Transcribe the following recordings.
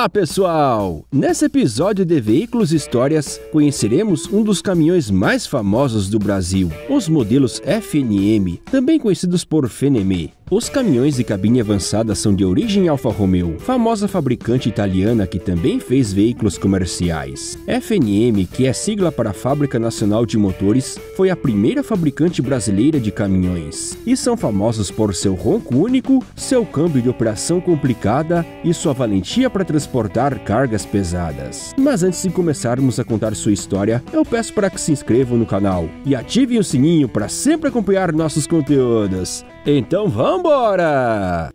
Olá pessoal! Nesse episódio de Veículos Histórias, conheceremos um dos caminhões mais famosos do Brasil, os modelos FNM, também conhecidos por FNME. Os caminhões de cabine avançada são de origem Alfa Romeo, famosa fabricante italiana que também fez veículos comerciais. FNM, que é sigla para Fábrica Nacional de Motores, foi a primeira fabricante brasileira de caminhões e são famosos por seu ronco único, seu câmbio de operação complicada e sua valentia para transportar cargas pesadas. Mas antes de começarmos a contar sua história, eu peço para que se inscrevam no canal e ativem o sininho para sempre acompanhar nossos conteúdos. Então vambora!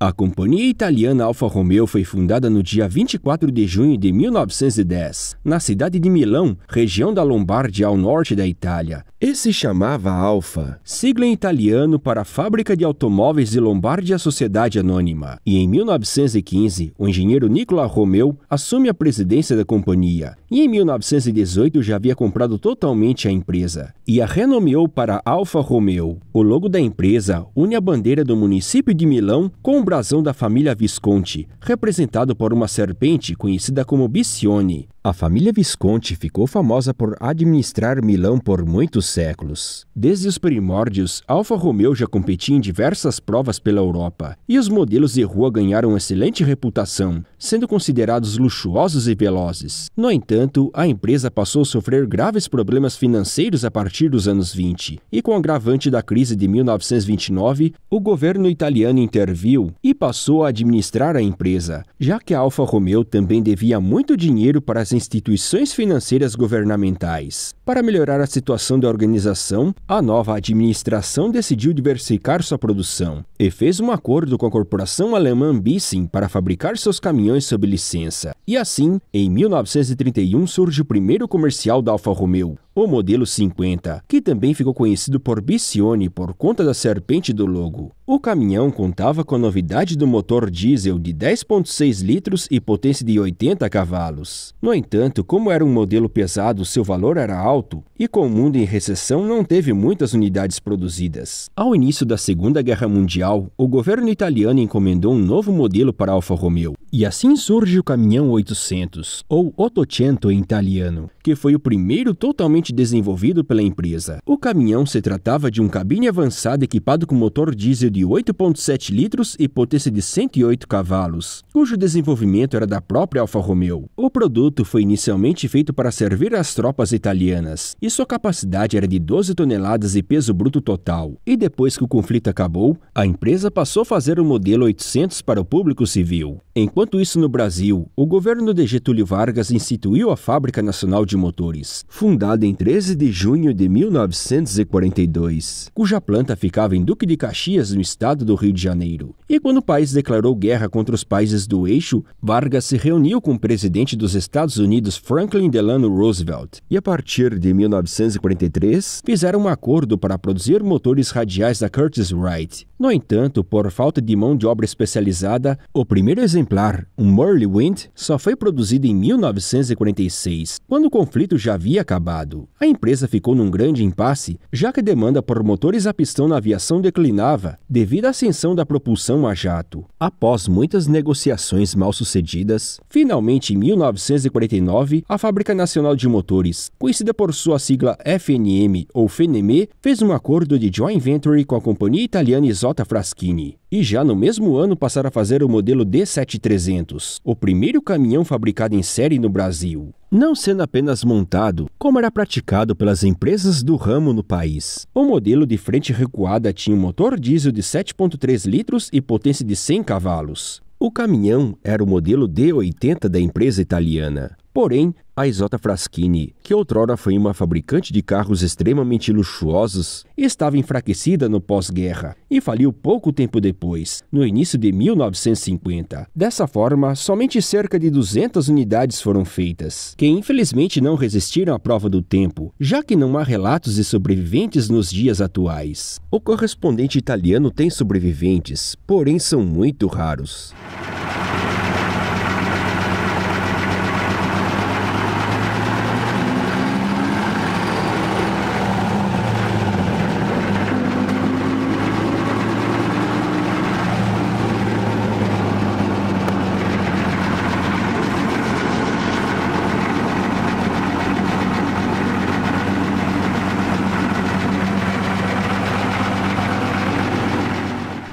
A companhia italiana Alfa Romeo foi fundada no dia 24 de junho de 1910, na cidade de Milão, região da Lombardia ao norte da Itália. Esse se chamava Alfa, sigla em italiano para Fábrica de Automóveis de Lombardia Sociedade Anônima. E em 1915, o engenheiro Nicola Romeo assume a presidência da companhia. E em 1918 já havia comprado totalmente a empresa e a renomeou para Alfa Romeo. O logo da empresa une a bandeira do município de Milão com o brasão da família Visconti, representado por uma serpente conhecida como Bicione. A família Visconti ficou famosa por administrar Milão por muitos séculos. Desde os primórdios, Alfa Romeo já competia em diversas provas pela Europa, e os modelos de rua ganharam excelente reputação, sendo considerados luxuosos e velozes. No entanto, a empresa passou a sofrer graves problemas financeiros a partir partir dos anos 20. E com o agravante da crise de 1929, o governo italiano interviu e passou a administrar a empresa, já que a Alfa Romeo também devia muito dinheiro para as instituições financeiras governamentais. Para melhorar a situação da organização, a nova administração decidiu diversificar sua produção e fez um acordo com a corporação alemã Bissing para fabricar seus caminhões sob licença. E assim, em 1931 surge o primeiro comercial da Alfa Romeo, o modelo 50, que também ficou conhecido por Bicione por conta da serpente do logo. O caminhão contava com a novidade do motor diesel de 10.6 litros e potência de 80 cavalos. No entanto, como era um modelo pesado, seu valor era alto e com o mundo em recessão não teve muitas unidades produzidas. Ao início da Segunda Guerra Mundial, o governo italiano encomendou um novo modelo para Alfa Romeo, e assim surge o caminhão 800, ou 800 em italiano, que foi o primeiro totalmente desenvolvido pela empresa. O caminhão se tratava de um cabine avançado equipado com motor diesel de 8,7 litros e potência de 108 cavalos, cujo desenvolvimento era da própria Alfa Romeo. O produto foi inicialmente feito para servir às tropas italianas, e sua capacidade era de 12 toneladas e peso bruto total. E depois que o conflito acabou, a empresa passou a fazer o modelo 800 para o público civil. Enquanto isso no Brasil, o governo de Getúlio Vargas instituiu a Fábrica Nacional de Motores, fundada em 13 de junho de 1942, cuja planta ficava em Duque de Caxias, no estado do Rio de Janeiro. E quando o país declarou guerra contra os países do eixo, Vargas se reuniu com o presidente dos Estados Unidos Franklin Delano Roosevelt e, a partir de 1943, fizeram um acordo para produzir motores radiais da Curtiss Wright. No entanto, por falta de mão de obra especializada, o primeiro exemplar, um Merle Wind, só foi produzido em 1946, quando o conflito já havia acabado. A empresa ficou num grande impasse, já que a demanda por motores a pistão na aviação declinava devido à ascensão da propulsão a jato. Após muitas negociações mal sucedidas, finalmente em 1949, a Fábrica Nacional de Motores, conhecida por sua sigla FNM ou FENEME, fez um acordo de joint venture com a companhia italiana Isotta Fraschini e já no mesmo ano passaram a fazer o modelo D7300, o primeiro caminhão fabricado em série no Brasil não sendo apenas montado, como era praticado pelas empresas do ramo no país. O modelo de frente recuada tinha um motor diesel de 7,3 litros e potência de 100 cavalos. O caminhão era o modelo D80 da empresa italiana. Porém, a Isota Fraschini, que outrora foi uma fabricante de carros extremamente luxuosos, estava enfraquecida no pós-guerra e faliu pouco tempo depois, no início de 1950. Dessa forma, somente cerca de 200 unidades foram feitas, que infelizmente não resistiram à prova do tempo, já que não há relatos de sobreviventes nos dias atuais. O correspondente italiano tem sobreviventes, porém são muito raros.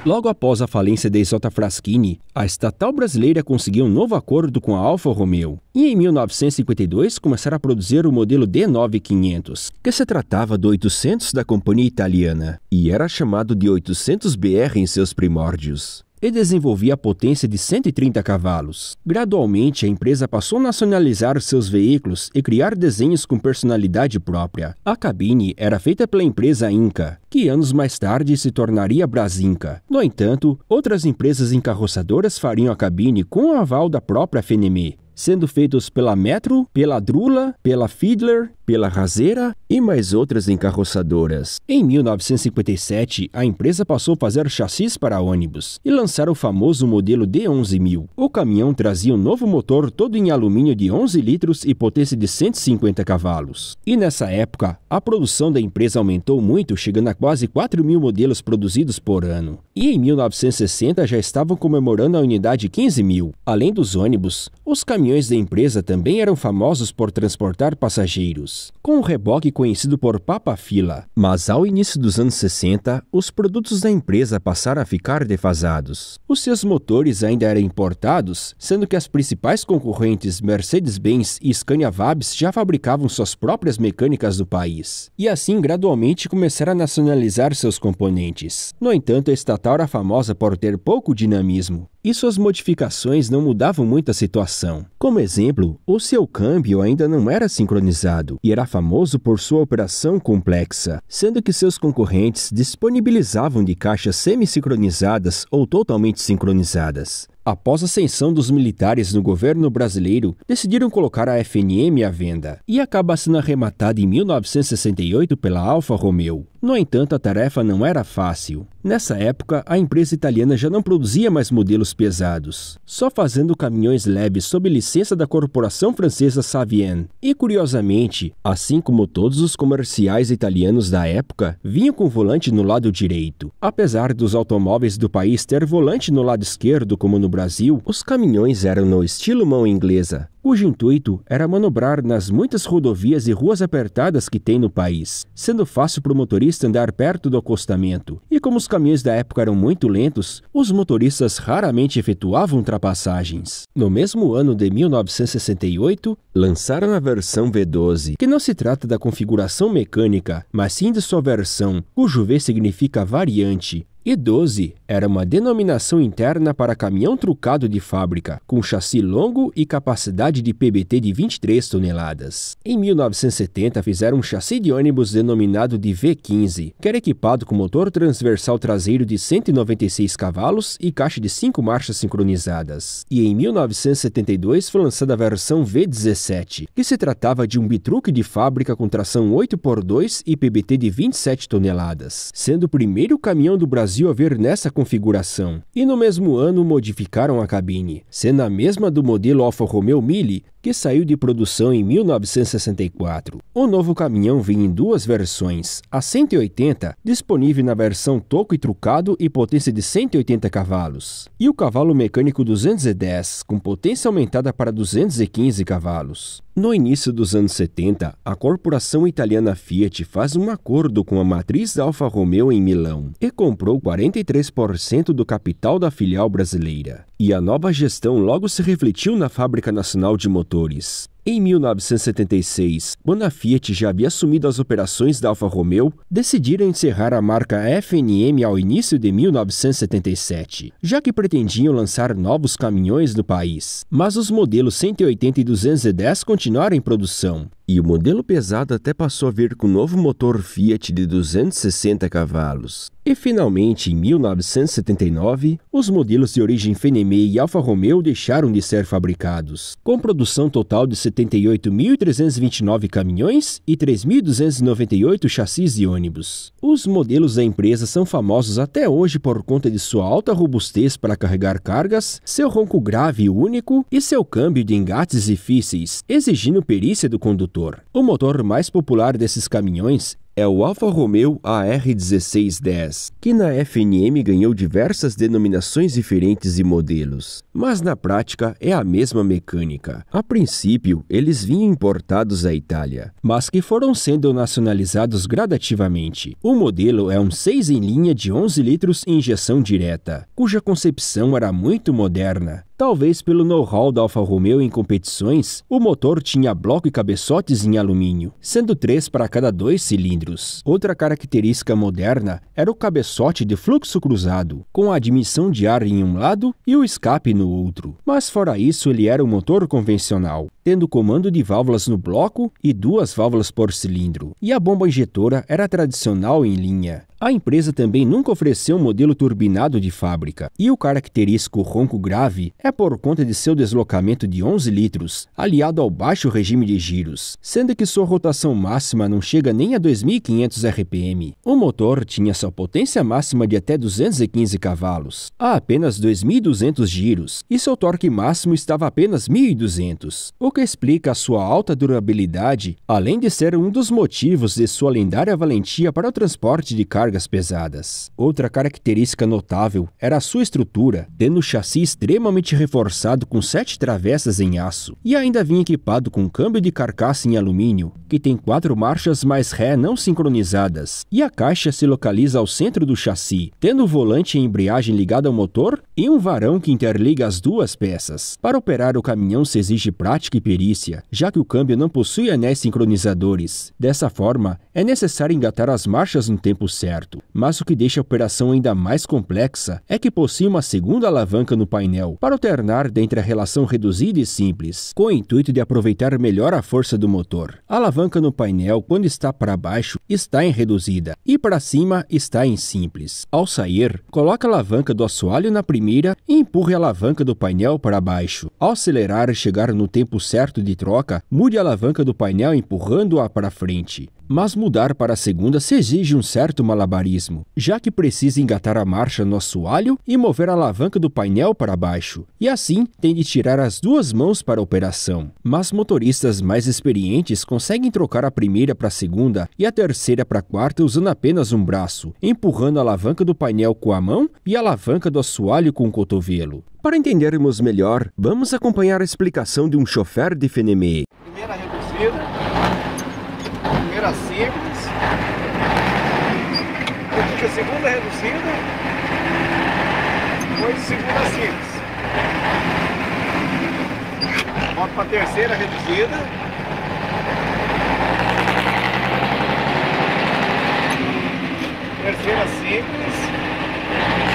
Logo após a falência da Isotta Fraschini, a estatal brasileira conseguiu um novo acordo com a Alfa Romeo e em 1952 começaram a produzir o modelo D9500, que se tratava do 800 da companhia italiana e era chamado de 800BR em seus primórdios e desenvolvia a potência de 130 cavalos. Gradualmente, a empresa passou a nacionalizar seus veículos e criar desenhos com personalidade própria. A cabine era feita pela empresa Inca, que anos mais tarde se tornaria Brasinca. No entanto, outras empresas encarroçadoras fariam a cabine com o aval da própria FNM sendo feitos pela Metro, pela Drula, pela Fiedler, pela Raseira e mais outras encarroçadoras. Em 1957, a empresa passou a fazer chassis para ônibus e lançaram o famoso modelo D11000. O caminhão trazia um novo motor todo em alumínio de 11 litros e potência de 150 cavalos. E nessa época, a produção da empresa aumentou muito, chegando a quase 4 mil modelos produzidos por ano. E em 1960 já estavam comemorando a unidade 15 mil. Além dos ônibus, os caminhões caminhões da empresa também eram famosos por transportar passageiros, com um reboque conhecido por Papa Fila. Mas ao início dos anos 60, os produtos da empresa passaram a ficar defasados. Os seus motores ainda eram importados, sendo que as principais concorrentes Mercedes-Benz e Scania Vabs já fabricavam suas próprias mecânicas do país, e assim gradualmente começaram a nacionalizar seus componentes. No entanto, a estatal era famosa por ter pouco dinamismo, e suas modificações não mudavam muito a situação. Como exemplo, o seu câmbio ainda não era sincronizado e era famoso por sua operação complexa, sendo que seus concorrentes disponibilizavam de caixas semi-sincronizadas ou totalmente sincronizadas. Após a ascensão dos militares no governo brasileiro, decidiram colocar a FNM à venda e acaba sendo arrematada em 1968 pela Alfa Romeo. No entanto, a tarefa não era fácil. Nessa época, a empresa italiana já não produzia mais modelos pesados, só fazendo caminhões leves sob licença da corporação francesa Savien. E curiosamente, assim como todos os comerciais italianos da época, vinham com volante no lado direito. Apesar dos automóveis do país ter volante no lado esquerdo, como no Brasil, os caminhões eram no estilo mão inglesa, cujo intuito era manobrar nas muitas rodovias e ruas apertadas que tem no país, sendo fácil para o motorista andar perto do acostamento. E como os caminhões da época eram muito lentos, os motoristas raramente efetuavam ultrapassagens. No mesmo ano de 1968, lançaram a versão V12, que não se trata da configuração mecânica, mas sim de sua versão, cujo V significa variante, e 12 era uma denominação interna para caminhão trucado de fábrica, com chassi longo e capacidade de PBT de 23 toneladas. Em 1970 fizeram um chassi de ônibus denominado de V15, que era equipado com motor transversal traseiro de 196 cavalos e caixa de 5 marchas sincronizadas. E em 1972 foi lançada a versão V17, que se tratava de um bitruque de fábrica com tração 8x2 e PBT de 27 toneladas, sendo o primeiro caminhão do Brasil Brasil ver nessa configuração. E no mesmo ano modificaram a cabine, sendo a mesma do modelo Alfa Romeo Mille, que saiu de produção em 1964. O novo caminhão vinha em duas versões, a 180, disponível na versão toco e trucado e potência de 180 cavalos, e o cavalo mecânico 210, com potência aumentada para 215 cavalos. No início dos anos 70, a corporação italiana Fiat faz um acordo com a matriz Alfa Romeo em Milão e comprou 43% do capital da filial brasileira. E a nova gestão logo se refletiu na Fábrica Nacional de Motores, em 1976, quando a Fiat já havia assumido as operações da Alfa Romeo, decidiram encerrar a marca FNM ao início de 1977, já que pretendiam lançar novos caminhões no país. Mas os modelos 180 e 210 continuaram em produção, e o modelo pesado até passou a vir com o novo motor Fiat de 260 cavalos. E finalmente, em 1979, os modelos de origem FNM e Alfa Romeo deixaram de ser fabricados, com produção total de 78.329 caminhões e 3.298 chassis de ônibus. Os modelos da empresa são famosos até hoje por conta de sua alta robustez para carregar cargas, seu ronco grave e único e seu câmbio de engates difíceis, exigindo perícia do condutor. O motor mais popular desses caminhões é o Alfa Romeo AR1610, que na FNM ganhou diversas denominações diferentes e modelos, mas na prática é a mesma mecânica. A princípio, eles vinham importados da Itália, mas que foram sendo nacionalizados gradativamente. O modelo é um 6 em linha de 11 litros injeção direta, cuja concepção era muito moderna, Talvez pelo know-how da Alfa Romeo em competições, o motor tinha bloco e cabeçotes em alumínio, sendo três para cada dois cilindros. Outra característica moderna era o cabeçote de fluxo cruzado, com a admissão de ar em um lado e o escape no outro. Mas fora isso, ele era um motor convencional tendo comando de válvulas no bloco e duas válvulas por cilindro, e a bomba injetora era tradicional em linha. A empresa também nunca ofereceu um modelo turbinado de fábrica, e o característico ronco grave é por conta de seu deslocamento de 11 litros, aliado ao baixo regime de giros, sendo que sua rotação máxima não chega nem a 2.500 RPM. O motor tinha sua potência máxima de até 215 cavalos, a apenas 2.200 giros, e seu torque máximo estava apenas 1.200. O que explica sua alta durabilidade, além de ser um dos motivos de sua lendária valentia para o transporte de cargas pesadas. Outra característica notável era sua estrutura, tendo o chassi extremamente reforçado com sete travessas em aço, e ainda vinha equipado com um câmbio de carcaça em alumínio, que tem quatro marchas mais ré não sincronizadas, e a caixa se localiza ao centro do chassi, tendo o volante e embreagem ligada ao motor e um varão que interliga as duas peças. Para operar o caminhão se exige prática e perícia, já que o câmbio não possui anéis sincronizadores. Dessa forma, é necessário engatar as marchas no tempo certo, mas o que deixa a operação ainda mais complexa é que possui uma segunda alavanca no painel para alternar entre a relação reduzida e simples, com o intuito de aproveitar melhor a força do motor. A alavanca no painel, quando está para baixo, está em reduzida e para cima está em simples. Ao sair, coloque a alavanca do assoalho na primeira e empurre a alavanca do painel para baixo. Ao acelerar e chegar no tempo certo, certo de troca, mude a alavanca do painel empurrando-a para frente. Mas mudar para a segunda se exige um certo malabarismo, já que precisa engatar a marcha no assoalho e mover a alavanca do painel para baixo, e assim tem de tirar as duas mãos para a operação. Mas motoristas mais experientes conseguem trocar a primeira para a segunda e a terceira para a quarta usando apenas um braço, empurrando a alavanca do painel com a mão e a alavanca do assoalho com o cotovelo. Para entendermos melhor, vamos acompanhar a explicação de um chofer de Fenemê. Primeira reduzida, primeira simples, depois a segunda reduzida, depois a segunda simples. Volto para a terceira reduzida. Terceira simples.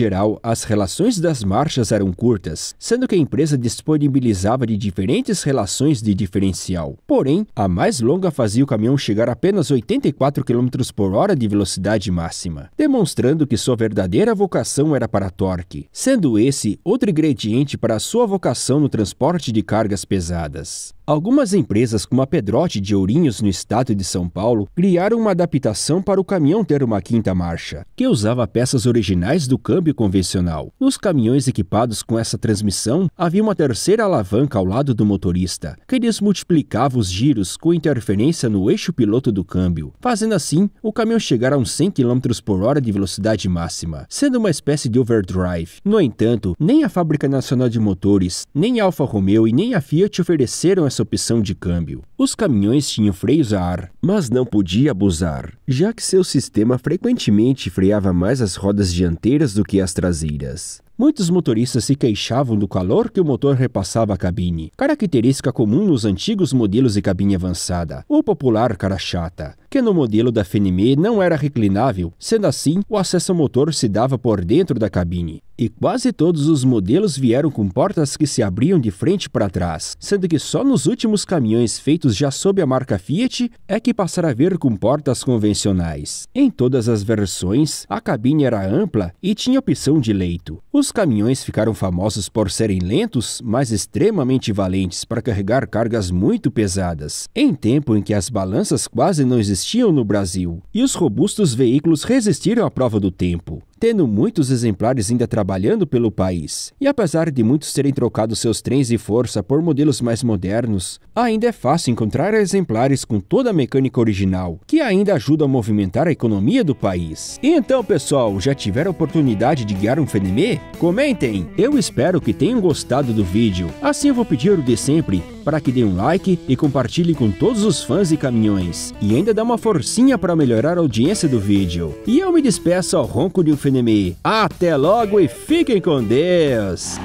geral, as relações das marchas eram curtas, sendo que a empresa disponibilizava de diferentes relações de diferencial. Porém, a mais longa fazia o caminhão chegar a apenas 84 km por hora de velocidade máxima, demonstrando que sua verdadeira vocação era para torque, sendo esse outro ingrediente para sua vocação no transporte de cargas pesadas. Algumas empresas, como a Pedrote de Ourinhos, no estado de São Paulo, criaram uma adaptação para o caminhão ter uma quinta marcha, que usava peças originais do câmbio câmbio convencional. Nos caminhões equipados com essa transmissão, havia uma terceira alavanca ao lado do motorista, que desmultiplicava os giros com interferência no eixo piloto do câmbio, fazendo assim o caminhão chegar a uns 100 km por hora de velocidade máxima, sendo uma espécie de overdrive. No entanto, nem a Fábrica Nacional de Motores, nem a Alfa Romeo e nem a Fiat ofereceram essa opção de câmbio. Os caminhões tinham freios a ar, mas não podia abusar, já que seu sistema frequentemente freava mais as rodas dianteiras do que que as traseiras. Muitos motoristas se queixavam do calor que o motor repassava à cabine, característica comum nos antigos modelos de cabine avançada, ou popular cara chata que no modelo da Fenime não era reclinável, sendo assim, o acesso motor se dava por dentro da cabine. E quase todos os modelos vieram com portas que se abriam de frente para trás, sendo que só nos últimos caminhões feitos já sob a marca Fiat é que passaram a ver com portas convencionais. Em todas as versões, a cabine era ampla e tinha opção de leito. Os caminhões ficaram famosos por serem lentos, mas extremamente valentes para carregar cargas muito pesadas. Em tempo em que as balanças quase não existiam, existiam no Brasil, e os robustos veículos resistiram à prova do tempo tendo muitos exemplares ainda trabalhando pelo país. E apesar de muitos terem trocado seus trens de força por modelos mais modernos, ainda é fácil encontrar exemplares com toda a mecânica original, que ainda ajuda a movimentar a economia do país. E então, pessoal, já tiveram oportunidade de guiar um Fenemê? Comentem! Eu espero que tenham gostado do vídeo. Assim eu vou pedir o de sempre, para que dê um like e compartilhe com todos os fãs e caminhões. E ainda dá uma forcinha para melhorar a audiência do vídeo. E eu me despeço ao ronco de um Fenemê FNM. Até logo e fiquem com Deus!